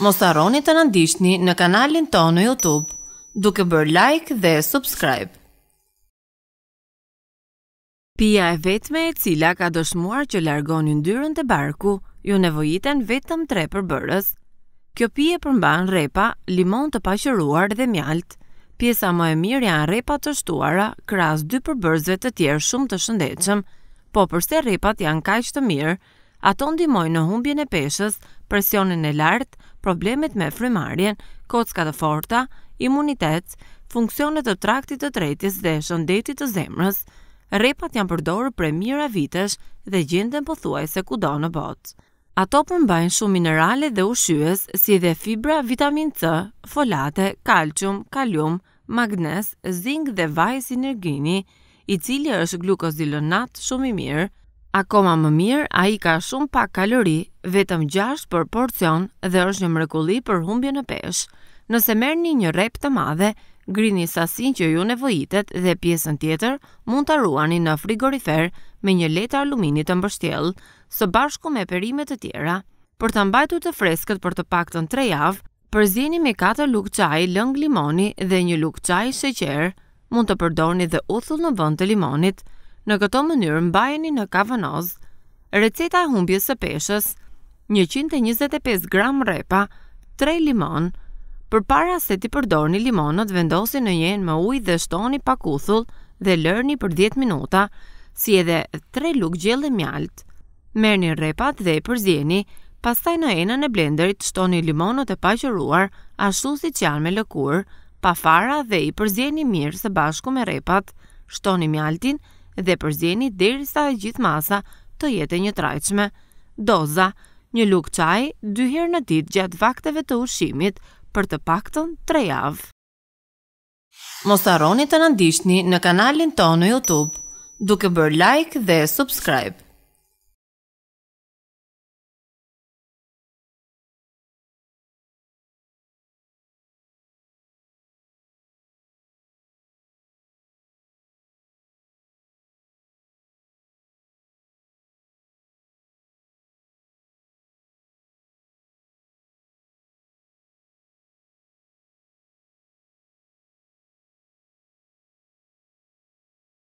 mos arroni të na ndiqni në kanalin tonë në YouTube, duke bërë like dhe subscribe. Pia e vetme e cila ka dëshmuar që largon yndyrën te barku, ju nevojiten vetëm tre përbërës. Kjo pije përmban repa, limon të paqëruar dhe mjalt. Pjesa më e mirë janë repat të shtuara, krahas dy përbërësve të tjerë shumë të shëndetshëm, po përse repat janë kaq të mirë, ato ndimojnë në humbjen e peshës, presionin e lartë, problemet me frymarrjen, kockat e forta, imunitet, funksionet e traktit të tretjes dhe shëndetit të zemrës. Repat janë përdorë për mira vitesh dhe gjenden pëthuaj se kudo në botë. Ato përmbajnë shumë minerale dhe ushqyës si dhe fibra, vitamin C, folate, kalqum, kalium, magnes, zing dhe vaj sinergini, i cili është glukozilonat shumë i mirë, Akoma më mirë, a i ka shumë pak kalori, vetëm 6 për porcion dhe është një mrekulli për humbje në peshë. Nëse merë një një rep të madhe, grini sasin që ju nevojitet dhe pjesën tjetër mund të ruani në frigorifer me një letë aluminit të mbështjel, së bashku me perimet të tjera. Për të mbajtu të freskët për të pak të në tre javë, përzini me 4 lukë qaj, lëng limoni dhe një lukë qaj sheqer, mund të përdoni dhe uthull në vënd të limonit, Në këto mënyrë mbajeni në kavanoz receta e humbjes së peshës, 125 g rrepa, 3 limon. Përpara se ti përdorni limonët, vendosini në një enë me ujë dhe shtoni pak uthull dhe lërni për 10 minuta, si edhe 3 lugë gjellë mjalt. Merrni rrepat dhe i përzieni, pastaj në enën e blenderit shtoni limonët e paqëruar ashtu siç janë me lëkurë, pa fara dhe i përzjeni mirë së bashku me rrepat. Shtoni mjaltin dhe përzjeni derisa e gjithë masa të jetë e një trajqme. Doza, një lukë qaj, dy herë në ditë gjatë vakteve të ushimit për të pakton tre javë. Mosaroni të nëndishtni në kanalin tonë në Youtube, duke bërë like dhe subscribe.